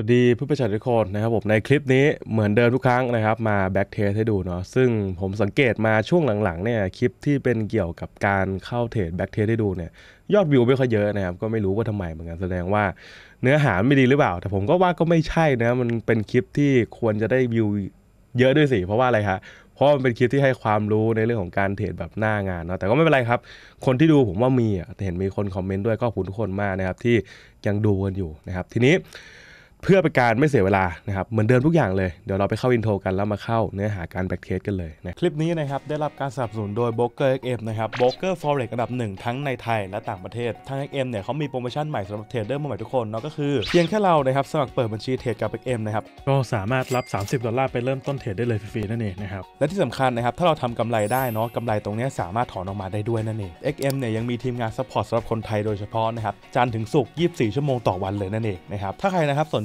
สวัสดีผู้ประชาทุกคนนะครับผมในคลิปนี้เหมือนเดิมทุกครั้งนะครับ มาแบ็กเทสให้ดูเนาะซึ่งผมสังเกตมาช่วงหลังๆเนี่ยคลิปที่เป็นเกี่ยวกับการเข้าเทรดแบ็กเทสให้ดูเนี่ยยอดวิวไม่ค่อยเยอะนะครับก็ไม่รู้ว่าทำไมเหมือนกันแสดงว่าเนื้อหาไม่ดีหรือเปล่า แต่ผมก็ว่าก็ไม่ใช่นะมันเป็นคลิปที่ควรจะได้วิวเยอะด้วยสิ เพราะว่าอะไรครับเพราะมันเป็นคลิปที่ให้ความรู้ในเรื่องของการเทรดแบบหน้างานเนาะแต่ก็ไม่เป็นไรครับ คนที่ดูผมว่ามีอ่ะเห็นมีคนคอมเมนต์ด้วยก็ขอบคุณทุกคนมากนะครับที่ยังดูกันอยู่นะครับทีนี้เพื่อเป็นการไม่เสียเวลานะครับ เหมือนเดิมทุกอย่างเลย เดี๋ยวเราไปเข้าอินโทรกันแล้วมาเข้าเนื้อหาการแบ็กเทสกันเลยนะคลิปนี้นะครับ ได้รับการสนับสนุนโดยบกอ o k เอ็มนะครับ b r o k e r f o ร e x อันดับหนึ่งทั้งในไทยและต่างประเทศทางเอ็กเนี่ยเขามีโปรโมชั่นใหม่สำหรับเทรดเดอร์มาใหม่ทุกคนเนาะก็คือเพียงแค่เรานะครับสมัครเปิดบัญชีเทรดกับเอ็มนะครับก็สามารถรับ30ดอลลาร์ไปเริ่มต้นเทรดได้เลยฟรีๆนั่นเองนะครับและที่สำคัญนะครับถ้าเราทำกำไรได้เนาะกำไรตรงนี้สามารถถอนออกมาได้ด้วยนั่นเอง็กเนี่ยยังมีทีมงานซัพพอร์ตสำหรับคนไทยโดยเฉพาะนะครับจันถึงศุก24 ชั่วโมงต่อวันเลยนั่นเองนะครับถ้าใครนะครับสน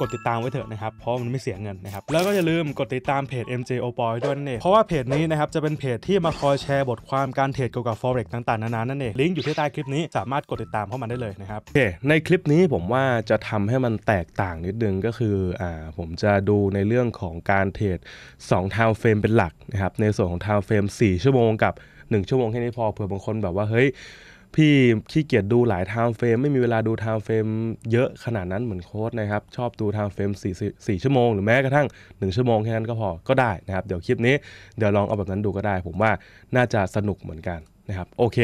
กดติดตามไว้เถอะนะครับ เพราะมันไม่เสียเงินนะครับ แล้วก็อย่าลืมกดติดตามเพจ MJ o p o y ด้วยนั่นเองเพราะว่าเพจนี้นะครับจะเป็นเพจที่มาคอยแชร์บทความการเทรดเกี่ยวกับ forex ต่าง ๆ นานา นั่นเอง ลิงก์อยู่ที่ใต้คลิปนี้ สามารถกดติดตามเข้ามาได้เลยนะครับโอเคในคลิปนี้ผมว่าจะทำให้มันแตกต่างนิดนึงก็คือ อ่า ผมจะดูในเรื่องของการเทรด2 time frame เป็นหลักนะครับ ในส่วนของ time frame 4ชั่วโมงกับ 1 ชั่วโมงแค่นี้พอ เผื่อบางคนแบบว่า เฮ้ยพี่ขี้เกียจดูหลายไทม์เฟรมไม่มีเวลาดูไทม์เฟรมเยอะขนาดนั้นเหมือนโค้ดนะครับชอบดูไทม์เฟรม4 4ชั่วโมง หรือแม้กระทั่ง 1 ชั่วโมง แค่นั้นก็พอก็ได้นะครับเดี๋ยวคลิปนี้เดี๋ยวลองเอาแบบนั้นดูก็ได้ผมว่าน่าจะสนุกเหมือนกันนะครับโอเค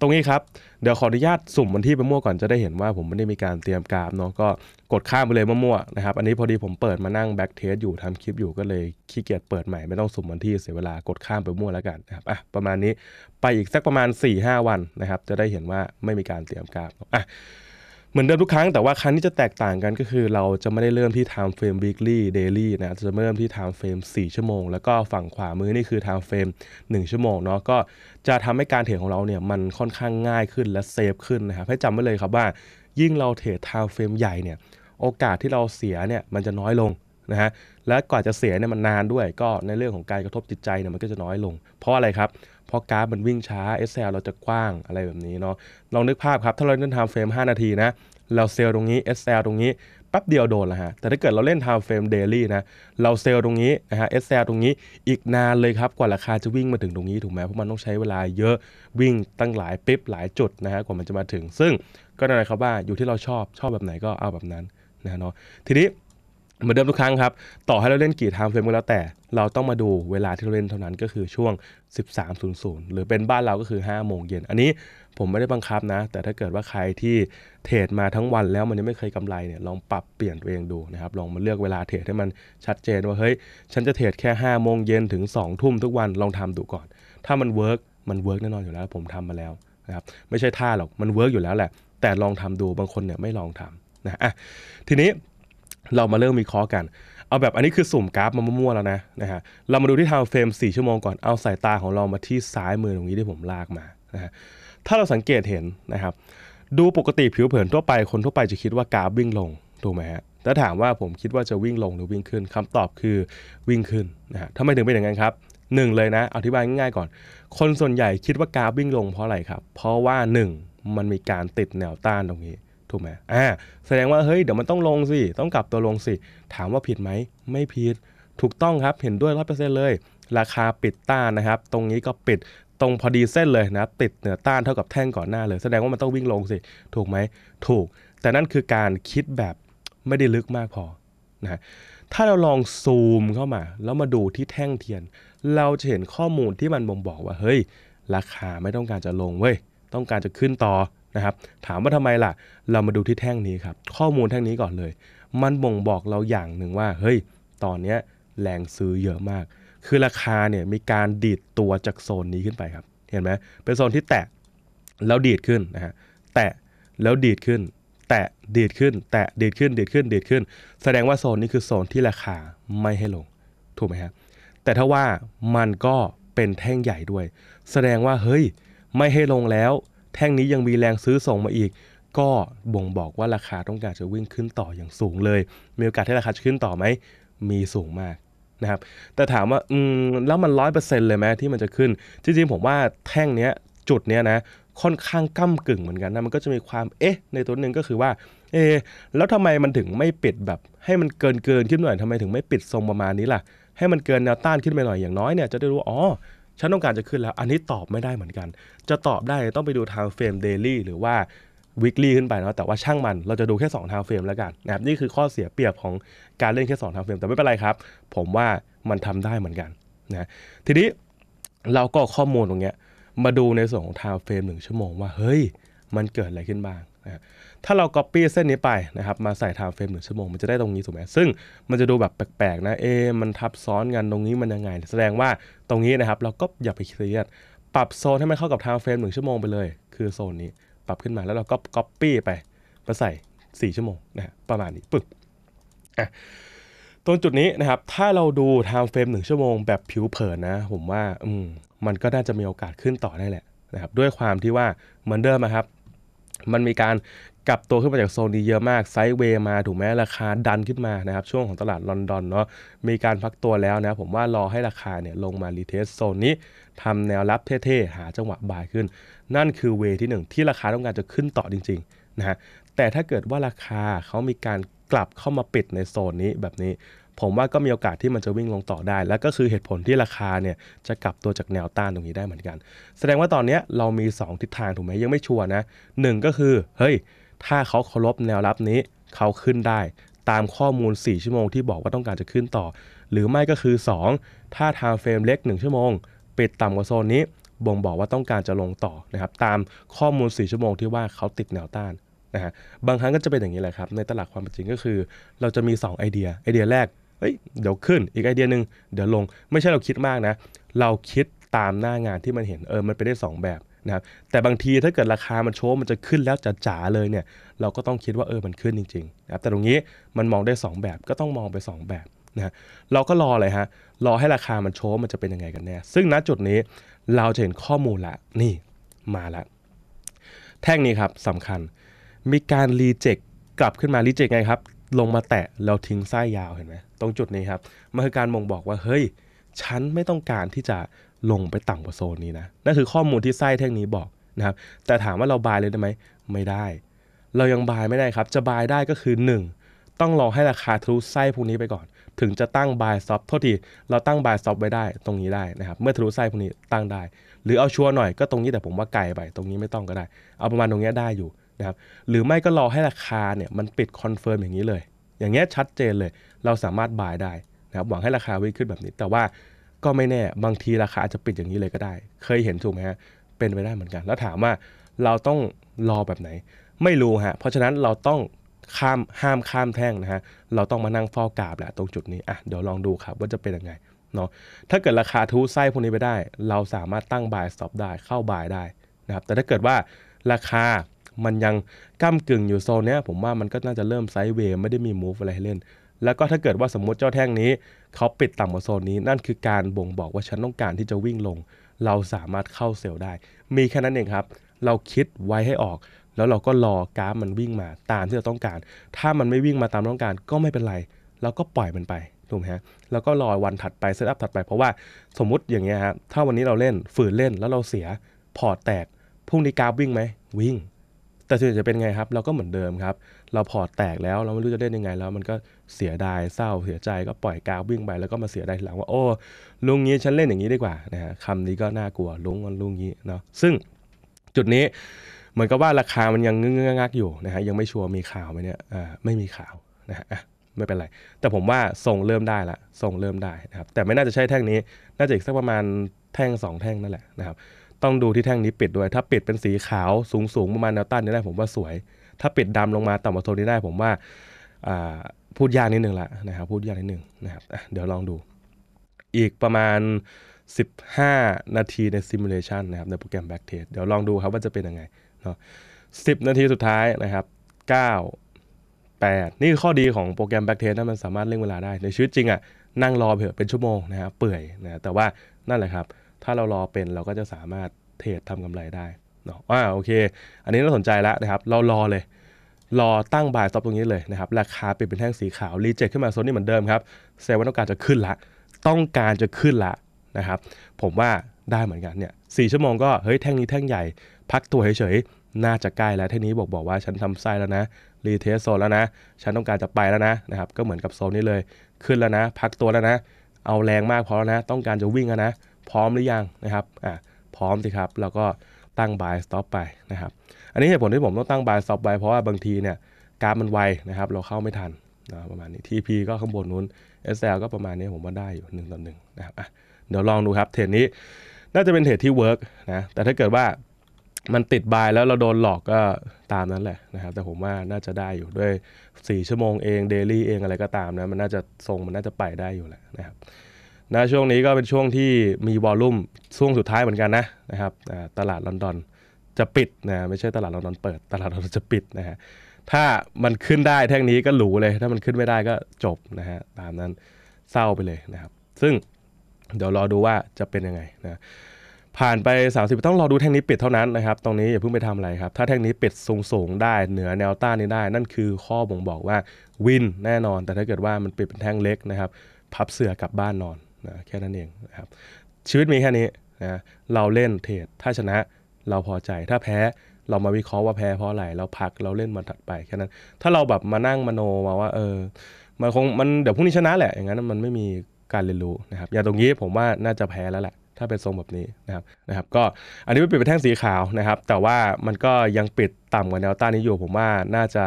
ตรงนี้ครับ เดี๋ยวขออนุญาตสุ่มวันที่ไปมั่วก่อนจะได้เห็นว่าผมไม่ได้มีการเตรียมกราฟเนาะก็กดข้ามไปเลยมั่วๆนะครับอันนี้พอดีผมเปิดมานั่งแบ็กเทสอยู่ทำคลิปอยู่ก็เลยขี้เกียจเปิดใหม่ไม่ต้องสุ่มวันที่เสียเวลากดข้ามไปมั่วแล้วกันนะครับอ่ะประมาณนี้ไปอีกสักประมาณ4าวันนะครับ จะได้เห็นว่าไม่มีการเตรียมกราฟอ่ะเหมือนเดิมทุกครั้ง แต่ว่าครั้งนี้จะแตกต่างกันก็คือเราจะไม่ได้เริ่มที่ time frame weekly daily นะจะเริ่มที่ time frame 4ชั่วโมง แล้วก็ฝั่งขวามือนี่คือ time frame 1ชั่วโมงเนาะก็จะทำให้การเทรดของเราเนี่ยมันค่อนข้างง่ายขึ้นและเซฟขึ้นนะครับให้จำไว้เลยครับว่า ยิ่งเราเทรด time frame ใหญ่เนี่ย โอกาสที่เราเสียเนี่ยมันจะน้อยลงนะฮะและกว่าจะเสียเนี่ยมันนานด้วยก็ในเรื่องของการกระทบจิตใจเนี่ยมันก็จะน้อยลง เพราะอะไรครับเพราะกราฟมันวิ่งช้า SL เราจะกว้างอะไรแบบนี้เนาะลองนึกภาพครับถ้าเราเล่นไทม์เฟรม5นาทีนะเราเซลตรงนี้ SL ตรงนี้แป๊บเดียวโดนละฮะแต่ถ้าเกิดเราเล่น time frame daily นะเราเซลตรงนี้นะฮะ SL ตรงนี้อีกนานเลยครับกว่าราคาจะวิ่งมาถึงตรงนี้ถูกไหมเพราะมันต้องใช้เวลาเยอะวิ่งตั้งหลายปิ๊บหลายจุดนะฮะกว่ามันจะมาถึง ซึ่งก็นั่นแหละครับว่าอยู่ที่เราชอบชอบแบบไหนก็เอาแบบนั้นนะเนาะทีนี้เหมือนเดิมทุกครั้งครับ ต่อให้เราเล่นกี่ไทม์เฟรมก็แล้วแต่เราต้องมาดูเวลาที่เราเล่นเท่านั้นก็คือช่วง 13.00 หรือเป็นบ้านเราก็คือ 5 โมงเย็น อันนี้ผมไม่ได้บังคับนะ แต่ถ้าเกิดว่าใครที่เทรดมาทั้งวันแล้วมันยังไม่เคยกำไรเนี่ยลองปรับเปลี่ยนตัวเองดูนะครับลองมาเลือกเวลาเทรดให้มันชัดเจนว่าเฮ้ยฉันจะเทรดแค่5โมงเย็นถึง2ทุ่มทุกวันลองทำดูก่อนถ้ามันเวิร์กมันเวิร์กแน่นอนอยู่แล้ว ผมทำมาแล้วนะครับไม่ใช่ท่าหรอกมันเวิร์กอยู่แล้วแหละ แต่ลองทำดูบางคนเนี่ยไม่ลองทำนะอ่ะทีนี้เรามาเริ่มวิเคราะห์กัน เอาแบบอันนี้คือสุ่มกราฟมามั่วๆแล้วนะนะฮะ เรามาดูที่ทาวเฟรม4ชั่วโมงก่อน เอาสายตาของเรามาที่ซ้ายมือตรงนี้ ที่ผมลากมานะฮะถ้าเราสังเกตเห็นนะครับ ดูปกติผิวเผินทั่วไปคนทั่วไปจะคิดว่ากราฟวิ่งลงถูกไหมฮะ ถ้าถามว่าผมคิดว่าจะวิ่งลงหรือวิ่งขึ้นคำตอบคือวิ่งขึ้นนะฮะทำไมถึงเป็นอย่างนั้นครับหนึ่งเลยนะ อธิบายง่ายๆ ก่อน คนส่วนใหญ่คิดว่ากราฟวิ่งลงเพราะอะไรครับ เพราะว่า 1 มันมีการติดแนวต้านตรงนี้ถูกไหมอ่า แสดงว่า เฮ้ย เดี๋ยวมันต้องลงสิ ต้องกลับตัวลงสิ ถามว่าผิดไหม ไม่ผิด ถูกต้องครับ เห็นด้วยร้อเปอร์เเซ็นลย ราคาปิดต้านนะครับ ตรงนี้ก็ปิด ตรงพอดีเส้นเลยนะติดเหนือต้านเท่ากับแท่งก่อนหน้าเลย แสดงว่ามันต้องวิ่งลงสิ ถูกไหมถูก แต่นั่นคือการคิดแบบไม่ได้ลึกมากพอ นะถ้าเราลองซูมเข้ามาแล้วมาดูที่แท่งเทียน เราจะเห็นข้อมูลที่มันบ่งบอกว่า เฮ้ย ราคาไม่ต้องการจะลงเว้ย ต้องการจะขึ้นต่อนะครับถามว่าทำไมล่ะ เรามาดูที่แท่งนี้ครับ ข้อมูลแท่งนี้ก่อนเลย มันบ่งบอกเราอย่างหนึ่งว่า เฮ้ย ตอนนี้แรงซื้อเยอะมาก คือราคาเนี่ยมีการดีดตัวจากโซนนี้ขึ้นไปครับ เห็นไหม เป็นโซนที่แตะแล้วดีดขึ้นนะฮะ แตะแล้วดีดขึ้น แตะดีดขึ้น แตะดีดขึ้นดีดขึ้นดีดขึ้น แสดงว่าโซนนี้คือโซนที่ราคาไม่ให้ลง ถูกไหมครับแต่ถ้าว่ามันก็เป็นแท่งใหญ่ด้วย แสดงว่าเฮ้ยไม่ให้ลงแล้วแท่งนี้ยังมีแรงซื้อส่งมาอีก ก็บ่งบอกว่าราคาต้องการจะวิ่งขึ้นต่ออย่างสูงเลย มีโอกาสที่ราคาจะขึ้นต่อไหมมีสูงมากนะครับ แต่ถามว่าอืมแล้วมันร้อยเปอร์เซ็นต์เลยไหมที่มันจะขึ้น จริงๆผมว่าแท่งเนี้ยจุดเนี้ยนะ ค่อนข้างก้ากึ่งเหมือนกันนะ มันก็จะมีความ เอ๊ะ ในตัวหนึ่งก็คือว่า เอ๊แล้วทำไมมันถึงไม่ปิดแบบ ให้มันเกินเกินขึ้นหน่อยทำไมถึงไม่ปิดทรงประมาณนี้ล่ะ ให้มันเกินแนวต้านขึ้นไปหน่อยอย่างน้อยเนี่ย จะได้รู้อ๋อฉันต้องการจะขึ้นแล้ว อันนี้ตอบไม่ได้เหมือนกัน จะตอบได้ต้องไปดูทางเฟรมเดลี่หรือว่าวิกฤตขึ้นไปเนาะแต่ว่าช่างมันเราจะดูแค่2ทางเฟรมแล้วกันนะครับ นี่คือข้อเสียเปรียบของการเล่นแค่2ทางเฟรมแต่ไม่เป็นไรครับ ผมว่ามันทำได้เหมือนกันนะ ทีนี้เราก็ข้อมูลตรงเนี้ยมาดูในส่วนของทางเฟรมหนึ่งชั่วโมงว่าเฮ้ย มันเกิดอะไรขึ้นบ้างนะถ้าเรา Copy เส้นนี้ไปนะครับมาใส่ time frame หนึ่งชั่วโมงมันจะได้ตรงนี้ถูกไหมซึ่งมันจะดูแบบแปลกๆนะเอ๊มันทับซ้อนกันตรงนี้มันยังไง แสดงว่าตรงนี้นะครับ เราก็อย่าไปเครียดปรับโซนให้มันเข้ากับ time frame หนึ่งชั่วโมงไปเลย คือโซนนี้ปรับขึ้นมาแล้วเราก็ Copy ไปมาใส่ 4 ชั่วโมงนะรประมาณนี้ปึ๊บอ่ะตรงจุดนี้นะครับถ้าเราดู time frame งชั่วโมงแบบผิวเผินนะ ผมว่าอืมมันก็น่าจะมีโอกาสขึ้นต่อได้แหละนะครับด้วยความที่ว่าเหมือนเดิมนะครับ มันมีการกลับตัวขึ้นมาจากโซนนี้เยอะมาก ไซด์เวย์มาถูกไหมราคาดันขึ้นมานะครับช่วงของตลาดลอนดอนเนาะมีการพักตัวแล้วนะ ผมว่ารอให้ราคาเนี่ยลงมารีเทสโซนนี้ทำแนวรับเท่ๆหาจังหวะบายขึ้น นั่นคือเวที่ 1 ที่ราคาต้องการจะขึ้นต่อจริงๆนะฮะแต่ถ้าเกิดว่าราคาเขามีการกลับเข้ามาปิดในโซนนี้แบบนี้ ผมว่าก็มีโอกาสที่มันจะวิ่งลงต่อได้ และก็คือเหตุผลที่ราคาเนี่ยจะกลับตัวจากแนวต้านตรงนี้ได้เหมือนกัน แสดงว่าตอนนี้เรามี 2ทิศทางถูกไหมยังไม่ชัวร์นะหก็คือเฮ้ยถ้าเขาเคารพแนวรับนี้เขาขึ้นได้ ตามข้อมูล 4 ชั่วโมงที่บอกว่าต้องการจะขึ้นต่อ หรือไม่ก็คือ 2 ถ้าทางเฟรมเล็ก1ชั่วโมง ปิดต่ำกว่าโซนนี้ บ่งบอกว่าต้องการจะลงต่อนะครับตามข้อมูล 4 ชั่วโมงที่ว่าเขาติดแนวต้านนะฮะบางครั้งก็จะเป็นอย่างนี้แหละครับในตลาดความเป็นจริงก็คือเราจะมี2ไอเดียไอเดียแรกเฮ้ยเดี๋ยวขึ้นอีกไอเดียหนึ่งเดี๋ยวลงไม่ใช่เราคิดมากนะเราคิดตามหน้างานที่มันเห็นเออมันไปได้ 2 แบบนะครับแต่บางทีถ้าเกิดราคามันโชว์มันจะขึ้นแล้วจะจ๋าเลยเนี่ยเราก็ต้องคิดว่าเออมันขึ้นจริงๆนะครับแต่ตรงนี้มันมองได้ 2 แบบก็ต้องมองไป 2 แบบนะเราก็รอเลยฮะรอให้ราคามันโชว์มันจะเป็นยังไงกันแน่ซึ่งณจุดนี้เราจะเห็นข้อมูลละนี่มาละแท่งนี้ครับสำคัญมีการรีเจ็คกลับขึ้นมารีเจ็คไงครับ ลงมาแตะแล้วทิ้งไส้ยาวเห็นไหมตรงจุดนี้ครับมันคือการมองบอกว่าเฮ้ยฉันไม่ต้องการที่จะลงไปต่ำกว่าโซนนี้นะนั่นคือข้อมูลที่ไส้แท่งนี้บอกนะครับแต่ถามว่าเราบายเลยได้ไหมไม่ได้ เรายังบายไม่ได้ครับ จะบายได้ก็คือ 1 ต้องรอให้ราคาทะลุไส้พวกนี้ไปก่อน ถึงจะตั้งบายซ็อปโทษทีเราตั้งบายซ็อปไว้ได้ตรงนี้ได้นะครับเมื่อทะลุไส้พวกนี้ตั้งได้ หรือเอาชัวร์หน่อยก็ตรงนี้แต่ผมว่าไกลไปตรงนี้ไม่ต้องก็ได้ เอาประมาณตรงนี้ได้อยู่นะครับหรือไม่ก็รอให้ราคาเนี่ยมันปิดคอนเฟิร์มอย่างนี้เลย อย่างเงี้ยชัดเจนเลยเราสามารถบายได้นะครับหวังให้ราคาวิ่งขึ้นแบบนี้ แต่ว่าก็ไม่แน่ บางทีราคาอาจจะปิดอย่างนี้เลยก็ได้ เคยเห็นถูกไหมฮะเป็นไปได้เหมือนกันแล้วถามว่าเราต้องรอแบบไหนไม่รู้ฮะเพราะฉะนั้นเราต้องข้ามห้ามข้ามแท่งนะฮะเราต้องมานั่งเฝ้ากราบแหละตรงจุดนี้อ่ะเดี๋ยวลองดูครับว่าจะเป็นยังไงเนาะถ้าเกิดราคาทุไส้พวกนี้ไปได้ เราสามารถตั้งบายสต็อปได้เข้าบายได้นะครับแต่ถ้าเกิดว่าราคามันยังก้ากึ่งอยู่โซนเนี้ยผมว่ามันก็น่าจะเริ่มไซด์เวย์ไม่ได้มีมูฟอะไรให้เล่นแล้วก็ถ้าเกิดว่าสมมติเจ้าแท่งนี้ เขาปิดต่ำกว่าโซนนี้นั่นคือการบ่งบอกว่าฉันต้องการที่จะวิ่งลง เราสามารถเข้าเซลล์ได้ มีแค่นั้นเองครับ เราคิดไว้ให้ออก แล้วเราก็รอกราฟมันวิ่งมาตามที่เราต้องการ ถ้ามันไม่วิ่งมาตามต้องการก็ไม่เป็นไรเราก็ปล่อยมันไปถูกไหมฮะแล้วก็รอวันถัดไปเซตอัพถัดไป เพราะว่า สมมุติอย่างเงี้ยครับถ้าวันนี้เราเล่นฝืนเล่นแล้วเราเสียพอร์ตแตกพรุ่งนี้กราฟวิ่งไหมวิ่ง แต่ส่วนใหญ่จะเป็นไงครับเราก็เหมือนเดิมครับเราพอตแตกแล้วเราไม่รู้จะเล่นยังไงแล้วมันก็เสียดายเศร้าเสียใจก็ปล่อยกาววิ่งไปแล้วก็มาเสียดายหลังว่าโอ้ลุงงี้ฉันเล่นอย่างนี้ดีกว่านะฮะคำนี้ก็น่ากลัวลุงกันลุงงี้เนาะซึ่งจุดนี้เหมือนกับว่าราคามันยังเงื้องักอยู่นะฮะยังไม่ชัวร์มีข่าวไหมเนี่ยอ่าไม่มีข่าวนะฮะไม่เป็นไร แต่ผมว่าส่งเริ่มได้ละ ส่งเริ่มได้นะครับแต่ไม่น่าจะใช่แท่งนี้ น่าจะอีกสักประมาณแท่ง2แท่งนั่นแหละนะครับต้องดูที่แท่งนี้ปิดด้วยถ้าปิดเป็นสีขาวสูงๆประมาณแนวต้านนี่แหละผมว่าสวยถ้าปิดดาลงมาต่ำกว่าโซนนี้ได้ ผมว่าพูดยากนิดนึงละนะครับพูดยากนิดนึงนะครับเดี๋ยวลองดู อีกประมาณ 15 นาทีในซิมูเลชันนะครับในโปรแกรมแบ็กเทสเดี๋ยวลองดูครับว่าจะเป็นยังไงเนาะสินาทีสุดท้ายนะครับ 9 8 นี่คือข้อดีของโปรแกรมแบ็กเทสนะมันสามารถเร่งเวลาได้ ในชีวิตจริงอะ่ะนั่งรอเผื่อเป็นชั่วโมงนะครับเปื่อยนะแต่ว่านั่นแหละครับถ้าเรารอเป็นเราก็จะสามารถเทรดทำกำไรได้เนาะอ่าโอเค อันนี้เราสนใจแล้วนะครับเรารอเลย รอตั้งบายสต็อปตรงนี้เลยนะครับ ราคาเปลี่ยนเป็นแท่งสีขาว รีเจ็คขึ้นมาโซนนี้เหมือนเดิมครับเซลล์ว่าต้องการจะขึ้นละ ต้องการจะขึ้นละนะครับ ผมว่าได้เหมือนกันเนี่ยสี่ชั่วโมงก็ เฮ้ยแท่งนี้แท่งใหญ่ พักตัวเฉยๆน่าจะใกล้แล้วแท่งนี้บอกบอกว่าฉันทำไส้แล้วนะ รีเทสโซนแล้วนะ ฉันต้องการจะไปแล้วนะนะครับ ก็เหมือนกับโซนนี้เลย ขึ้นแล้วนะ พักตัวแล้วนะ เอาแรงมากพอแล้วนะ ต้องการจะวิ่งแล้วนะ พร้อมหรือยังนะครับ อ่ะ พร้อมสิครับแล้วก็ตั้ง buy stop ไปนะครับ อันนี้เหตุผลที่ผมต้องตั้ง buy stop ไปเพราะว่าบางทีเนี่ยกราฟมันไวนะครับเราเข้าไม่ทันนะประมาณนี้ TP ก็ข้างบนนู้น SL ก็ประมาณนี้ผมว่าได้อยู่ 1ต่อหนึ่งนะครับเดี๋ยวลองดูครับ เทรดนี้น่าจะเป็นเทรดที่เวิร์กนะแต่ถ้าเกิดว่ามันติดบายแล้วเราโดนหลอกก็ตามนั้นแหละนะครับแต่ผมว่าน่าจะได้อยู่ด้วย 4 ชั่วโมงเองเดลี่เองอะไรก็ตามนะมันน่าจะทรงมันน่าจะไปได้อยู่แหละนะครับนะช่วงนี้ก็เป็นช่วงที่มีวอลลุ่มช่วงสุดท้ายเหมือนกันนะนะครับตลาดลอนดอนจะปิดนะไม่ใช่ตลาดลอนดอนเปิด ตลาดลอนดอนจะปิดนะฮะถ้ามันขึ้นได้แท่งนี้ก็หรูเลยถ้ามันขึ้นไม่ได้ก็จบนะฮะตามนั้นเศร้าไปเลยนะครับซึ่งเดี๋ยวรอดูว่าจะเป็นยังไงนะผ่านไป 30 ต้องรอดูแท่งนี้ปิดเท่านั้นนะครับ ตรงนี้อย่าเพิ่งไปทำอะไรครับถ้าแท่งนี้ปิดสูงสูงได้ เหนือแนวต้านนี้ได้นั่นคือข้อบ่งบอกว่าวินแน่นอนแต่ถ้าเกิดว่ามันปิดเป็นแท่งเล็กนะครับพับเสือกลับบ้านนอนนะแค่นั้นเองนะครับชีวิตมีแค่นี้นะเราเล่นเทรดถ้าชนะเราพอใจถ้าแพ้เรามาวิเคราะห์ว่าแพ้เพราะอะไร เราพักเราเล่นมาถัดไปแค่นั้น ถ้าเราแบบมานั่งมโนมาว่าเออมันคงมันเดี๋ยวพรุ่งนี้ชนะแหละ อย่างนั้น มันไม่มีการเรียนรู้นะครับอย่างตรงนี้ผมว่าน่าจะแพ้แล้วแหละถ้าเป็นทรงแบบนี้นะครับนะครับก็อันนี้ไม่ปิดเป็นแท่งสีขาวนะครับแต่ว่ามันก็ยังปิดต่ำกว่าแนวต้านนี้อยู่ผมว่าน่าจะ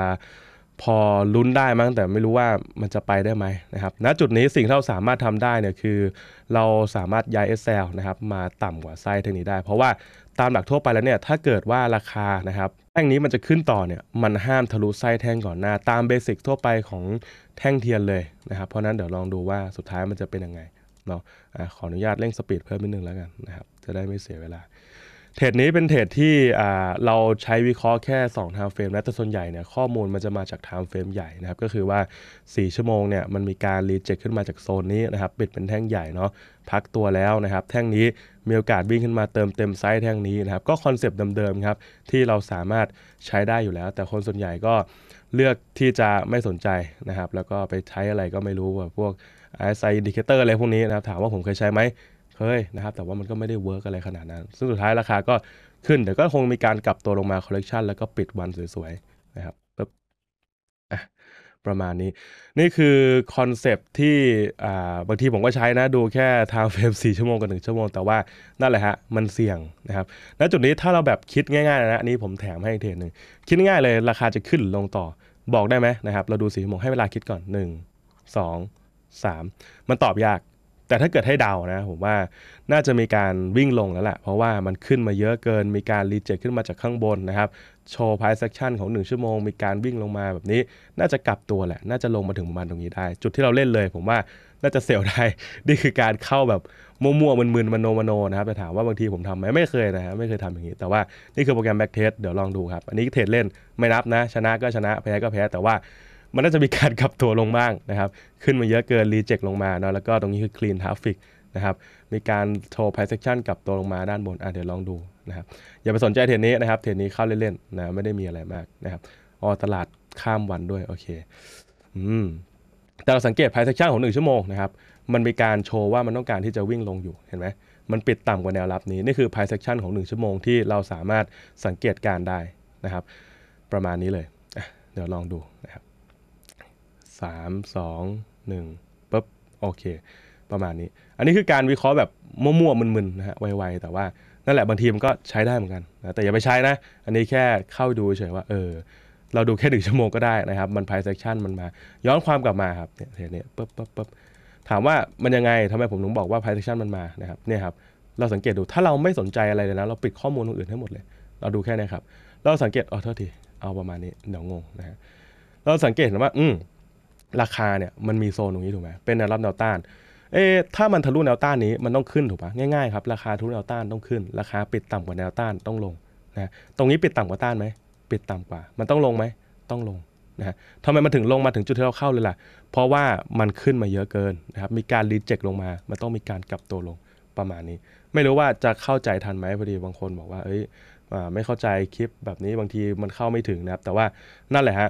พอลุ้นได้มั้งแต่ไม่รู้ว่ามันจะไปได้ไหมนะครับณจุดนี้สิ่งที่เราสามารถทำได้เนี่ยคือเราสามารถย้าย SL นะครับมาต่ำกว่าไส้เทคนี้ได้เพราะว่าตามหลักทั่วไปแล้วเนี่ยถ้าเกิดว่าราคานะครับแท่งนี้มันจะขึ้นต่อเนี่ยมันห้ามทะลุไส้แท่งก่อนหน้าตามเบสิกทั่วไปของแท่งเทียนเลยนะครับเพราะนั้นเดี๋ยวลองดูว่าสุดท้ายมันจะเป็นยังไงเนาะขออนุญาตเร่งสปีดเพิ่มนิดนึงแล้วกันนะครับจะได้ไม่เสียเวลาเทรดนี้เป็นเทรดที่เราใช้วิเคราะห์แค่ 2 time frame และแต่ส่วนใหญ่เนี่ยข้อมูลมันจะมาจาก time frame ใหญ่นะครับก็คือว่า 4 ชั่วโมงเนี่ยมันมีการรีเจ็คขึ้นมาจากโซนนี้นะครับปิดเป็นแท่งใหญ่เนาะพักตัวแล้วนะครับแท่งนี้มีโอกาสวิ่งขึ้นมาเติมเต็มไซส์แท่งนี้นะครับก็คอนเซปต์เดิมๆ ครับ ที่เราสามารถใช้ได้อยู่แล้ว แต่คนส่วนใหญ่ก็เลือกที่จะไม่สนใจนะครับแล้วก็ไปใช้อะไรก็ไม่รู้แบบพวก RSI indicator อะไรพวกนี้นะครับถามว่าผมเคยใช้ไหมเคยนะครับ แต่ว่ามันก็ไม่ได้เวิร์กอะไรขนาดนั้น ซึ่งสุดท้ายราคาก็ขึ้นแต่ก็คงมีการกลับตัวลงมาคอลเลกชันแล้วก็ปิดวันสวยๆนะครับปึ๊บประมาณนี้ นี่คือคอนเซปที่บางทีผมก็ใช้นะ ดูแค่ทางเฟรม4 ชั่วโมงกับ1ชั่วโมง แต่ว่านั่นแหละฮะ มันเสี่ยงนะครับณจุดนี้ถ้าเราแบบคิดง่าย ๆนะนนี้ผมแถมให้อีกเทนหนึ่งคิดง่ายเลยราคาจะขึ้นลงต่อบอกได้ไหมนะครับเราดูส่ชั่วโมงให้เวลาคิดก่อน1 2 3 มันตอบยากแต่ถ้าเกิดให้เดานะผมว่าน่าจะมีการวิ่งลงแล้วแหละเพราะว่ามันขึ้นมาเยอะเกินมีการรีเจ็คขึ้นมาจากข้างบนนะครับโชว์ไพรยเซกชันของ 1 ชั่วโมงมีการวิ่งลงมาแบบนี้ น่าจะกลับตัวแหละน่าจะลงมาถึงประมาณตรงนี้ได้จุดที่เราเล่นเลยผมว่าน่าจะเซลล์ได้ นี่คือการเข้าแบบมั่วๆมึนๆมโนมโนนะครับแต่ถามว่าบางทีผมทำไหมไม่เคยนะฮะไม่เคยทำอย่างนี้แต่ว่านี่คือโปรแกรมแบ็กเทสเดี๋ยวลองดูครับอันนี้เทรดเล่นไม่นับนะ ชนะก็ชนะแพ้ก็แพ้แต่ว่ามันน่าจะมีการกลับตัวลงบ้างนะครับ ขึ้นมาเยอะเกินรีเจ็คลงมาเนาะ แล้วก็ตรงนี้คือ clean traffic นะครับ มีการโชว์ price action กลับตัวลงมาด้านบน อ่ะเดี๋ยวลองดูนะครับ อย่าไปสนใจเทรนี้นะครับ เทรนี้เข้าเล่นๆนะ ไม่ได้มีอะไรมากนะครับ อ๋อ ตลาดข้ามวันด้วย โอเค อืม แต่เราสังเกต price action ของ1 ชั่วโมงนะครับ มันมีการโชว์ว่ามันต้องการที่จะวิ่งลงอยู่ เห็นไหม มันปิดต่ำกว่าแนวรับนี้ นี่คือ price action ของ1ชั่วโมงที่เราสามารถสังเกตการได้นะครับ ประมาณนี้เลย เดี๋ยวลองดูนะครับ3 2 1ปุ๊บโอเค ประมาณนี้ อันนี้คือการวิเคราะห์แบบ มั่วๆมึนๆนะฮะไวๆแต่ว่านั่นแหละบางทีมันก็ใช้ได้เหมือนกันนะแต่อย่าไปใช้นะ อันนี้แค่เข้าดูเฉยว่าเออเราดูแค่หนึ่งชั่วโมงก็ได้นะครับ มันพายเซกชันมันมา ย้อนความกลับมาครับ เนี่ยเนี่ยปุ๊บปุ๊บปุ๊บถามว่ามันยังไงทำไมผมถึงบอกว่าพายเซกชันมันมานะครับเนี่ยครับ เราสังเกตดูถ้าเราไม่สนใจอะไรเลยนะเราปิดข้อมูลตรงอื่นให้หมดเลยเราดูแค่นี้ครับเราสังเกตอ๋อเท่าทีเอาประมาณนี้เดี๋ยวงงนะฮะเราสังเกตว่าอืมราคาเนี่ยมันมีโซนตรงนี้ถูกไหมเป็นแนวรับแนวต้านเอ๊ถ้ามันทะลุแนวต้านนี้มันต้องขึ้นถูกปะง่ายๆครับราคาทะลุแนวต้านต้องขึ้นราคาปิดต่ำกว่าแนวต้านต้องลงนะตรงนี้ปิดต่ำกว่าต้านไหมปิดต่ำกว่า มันต้องลงไหมต้องลงนะทำไมมันถึงลงมาถึงจุดที่เราเข้าเลยล่ะ เพราะว่ามันขึ้นมาเยอะเกินนะครับมีการรีเจ็คลงมา มันต้องมีการกลับตัวลงประมาณนี้ ไม่รู้ว่าจะเข้าใจทันไหมพอดีบางคนบอกว่าเอ้ย ไม่เข้าใจคลิปแบบนี้บางทีมันเข้าไม่ถึงนะครับแต่ว่านั่นแหละฮะ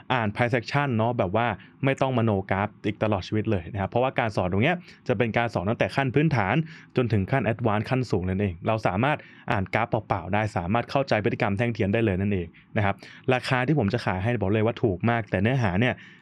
อ่าน p r i เซ a c t i o เนาะแบบว่าไม่ต้องมโนกราฟอีกตลอดชีวิตเลยนะครับ เพราะว่าการสอนตรงเนี้ยจะเป็นการสอนตั้งแต่ขั้นพื้นฐาน จนถึงขั้นแอดวานซ์ขั้นสูงนั่นเอง เราสามารถอ่านกราฟเปล่า ๆ ได้สามารถเข้าใจพฤติกรรมแท่งเทียนได้เลยนั่นเอง นะครับ ราคาที่ผมจะขายให้บอกเลยว่าถูกมากแต่เนื้อหาเนี่ย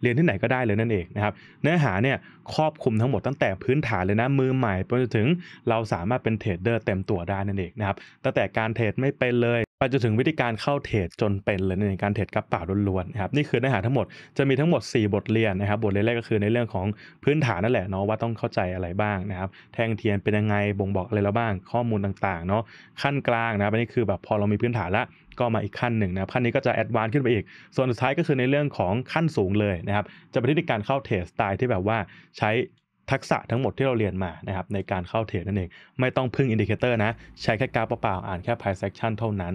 เรียนที่ไหนก็ได้เลยนั่นเองนะครับเนื้อหาเนี่ยครอบคลุมทั้งหมดตั้งแต่พื้นฐานเลยนะมือใหม่ไปจนถึงเราสามารถเป็นเทรดเดอร์เต็มตัวได้นั่นเองนะครับตั้งแต่การเทรดไม่เป็นเลยไปจนถึงวิธีการเข้าเทรดจนเป็นเลยในการเทรดกระเป๋าล้วนๆนะครับนี่คือเนื้อหาทั้งหมดจะมีทั้งหมด 4 บทเรียนนะครับบทเรียนแรกก็คือในเรื่องของพื้นฐานนั่นแหละเนาะว่าต้องเข้าใจอะไรบ้างนะครับแทงเทียนเป็นยังไงบ่งบอกอะไรแล้วบ้างข้อมูลต่างๆเนาะขั้นกลางนะครับนี่คือแบบพอเรามีพื้นฐานละก็มาอีกขั้นหนึ่งนะครับขั้นนี้ก็จะแอดวานซ์ขึ้นไปอีก ส่วนสุดท้ายก็คือในเรื่องของขั้นสูงเลยนะครับ จะเป็นที่การเข้าเทรดสไตล์ที่แบบว่าใช้ทักษะทั้งหมดที่เราเรียนมานะครับ ในการเข้าเทรดนั่นเองไม่ต้องพึ่งอินดิเคเตอร์นะ ใช้แค่กราฟเปล่าๆ อ่านแค่ไพ่เซ็กชันเท่านั้น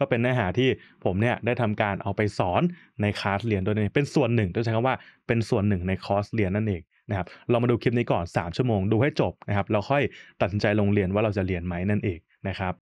ก็เป็นเนื้อหาที่ผมเนี่ยได้ทำการเอาไปสอนในคลาสเรียนดนว้เป็นส่วนหนึ่งต้องใช้คำว่าเป็นส่วนหนึ่งในคอร์สเรียนนั่นเองนะครับเรามาดูคลิปนี้ก่อน 3 ชั่วโมงดูให้จบนะครับ เราค่อยตัดสินใจลงเรียนว่าเราจะเรียนไหมนั่นเองนะครับ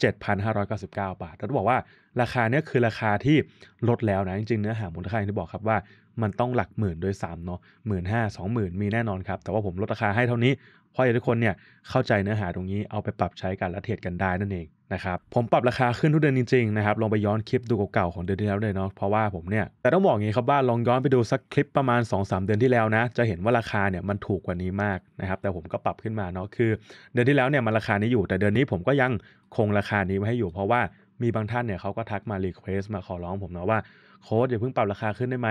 7,599 บาทเราต้องบอกว่าราคาเนี้ยคือราคาที่ลดแล้วนะ จริง ๆ เนื้อหามูลค่าอย่างที่บอกครับว่า มันต้องหลักหมื่นโดยซ้ำเนาะหมื่นห้าสองหมื่นมีแน่นอนครับ แต่ว่าผมลดราคาให้เท่านี้เพราะอยากทุกคนเนี่ยเข้าใจเนื้อหาตรงนี้เอาไปปรับใช้กันและเทรดกันได้นั่นเองนะครับผมปรับราคาขึ้นทุกเดือนจริงๆนะครับลองไปย้อนคลิปดูเก่าๆของเดือนที่แล้วเลยเนาะเพราะว่าผมเนี่ยแต่ต้องบอกอย่างนี้ครับว่าลองย้อนไปดูสักคลิปประมาณ 2-3 เดือนที่แล้วนะจะเห็นว่าราคาเนี่ยมันถูกกว่านี้มากนะครับแต่ผมก็ปรับขึ้นมาเนาะคือเดือนที่แล้วเนี่ยมันราคานี้อยู่แต่เดือนนี้ผมก็ยังคงราคานี้ไว้ให้อยู่ เพราะว่ามีบางท่านเนี่ยเขาก็ทักมารีเควสมาขอร้อง ผมเนาะว่าโค้ดอย่าเพิ่งปรับราคาขึ้นได้ไหม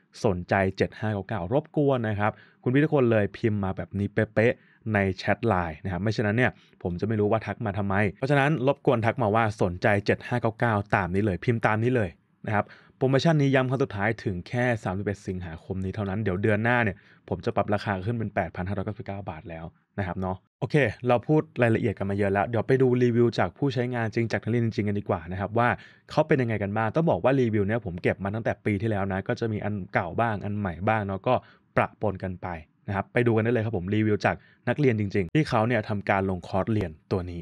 สนใจ 7599 รบกวนนะครับ คุณพี่ทุกคนเลยพิมพ์มาแบบนี้เป๊ะๆในแชทไลน์นะครับ ไม่ฉะนั้นเนี่ยผมจะไม่รู้ว่าทักมาทำไม เพราะฉะนั้นรบกวนทักมาว่าสนใจ 7599 ตามนี้เลย พิมพ์ตามนี้เลยนะครับโปรโมชั่นนี้ย้ำครั้งสุดท้ายถึงแค่ 31 สิงหาคมนี้เท่านั้น เดี๋ยวเดือนหน้าเนี่ยผมจะปรับราคาขึ้นเป็น 8,599 บาทแล้วนะครับเนาะโอเค เราพูดรายละเอียดกันมาเยอะแล้ว เดี๋ยวไปดูรีวิวจากผู้ใช้งานจริง จากนักเรียนจริงกันดีกว่านะครับ ว่าเขาเป็นยังไงกันบ้างต้องบอกว่ารีวิวเนี่ยผมเก็บมาตั้งแต่ปีที่แล้วนะก็จะมีอันเก่าบ้าง อันใหม่บ้างเนาะก็ประปนกันไปนะครับไปดูกันได้เลยครับผมรีวิวจากนักเรียนจริง ๆ ที่เขาเนี่ยทำการลงคอร์สเรียนตัวนี้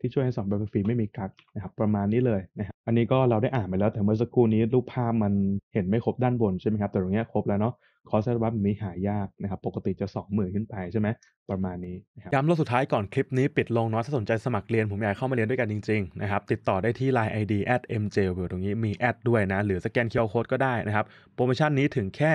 ที่ช่วยให้สอนแบบฟรีไม่มีกักนะครับประมาณนี้เลยนะครับอันนี้ก็เราได้อ่านไปแล้ว แต่เมื่อสักครู่นี้รูปภาพมันเห็นไม่ครบด้านบนใช่ไหมครับแต่ตรงนี้ครบแล้วเนาะคอสร์สบัตมีหายากนะครับปกติจะ 20,000ขึ้นไปใช่ไหมประมาณนี้ย้ำรอบสุดท้ายก่อนคลิปนี้ ปิดลงเนาะถ้าสนใจสมัครเรียนผมอยากเข้ามาเรียนด้วยกันจริงๆนะครับติดต่อได้ที่ Line ID at m j ลตรงนี้มีแอดด้วยนะหรือสแกนเค QR โค้ดก็ได้นะครับโปรโมชั่นนี้ถึงแค่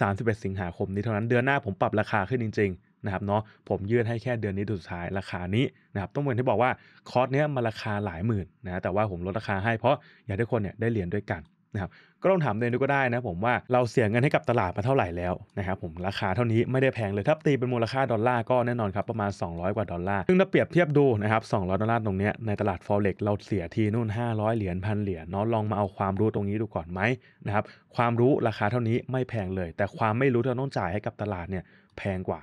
31 สิงหาคม นี้เท่านั้นเดือนหน้าผมปรับราคาขึ้นจริง ๆนะครับเนาะผมยื่นให้แค่เดือนนี้สุดท้ายราคานี้นะครับต้องเมียนที่บอกว่าคอร์สเนี้ยมันราคาหลายหมื่นนะแต่ว่าผมลดราคาให้เพราะอยากให้คนเนี่ยได้เรียนด้วยกันนะครับก็ลองถามเดนดูก็ได้นะผมว่าเราเสียเงินให้กับตลาดมาเท่าไหร่แล้วนะครับผมราคาเท่านี้ไม่ได้แพงเลยถ้าตีเป็นมูลค่าดอลลาร์ก็แน่นอนครับประมาณ200กว่าดอลลาร์ซึ่งถ้าเปรียบเทียบดูนะครับ200ดอลลาร์ตรงเนี้ยในตลาดฟร็กซ์เราเสียทีนู่น 500 เหรียญพันเหรียญเนาะลองมาเอาความรู้ตรงนี้ดูก่อนไหมนะครับความรู้ราคาเท่านี้ไม่แพงเลย แต่ความไม่รู้ที่เราต้องจ่ายให้กับตลาดเนี่ยแพงกว่า